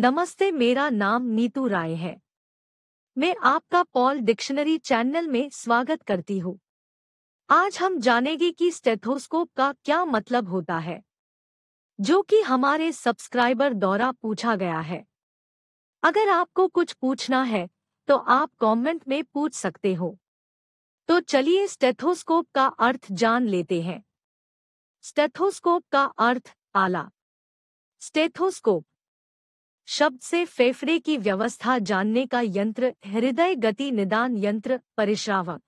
नमस्ते मेरा नाम नीतू राय है मैं आपका पॉल डिक्शनरी चैनल में स्वागत करती हूँ आज हम जानेंगे कि स्टेथोस्कोप का क्या मतलब होता है जो कि हमारे सब्सक्राइबर द्वारा पूछा गया है अगर आपको कुछ पूछना है तो आप कमेंट में पूछ सकते हो तो चलिए स्टेथोस्कोप का अर्थ जान लेते हैं स्टेथोस्कोप का अर्थ आला स्टेथोस्कोप शब्द से फेफड़े की व्यवस्था जानने का यंत्र हृदय गति निदान यंत्र परिश्रावक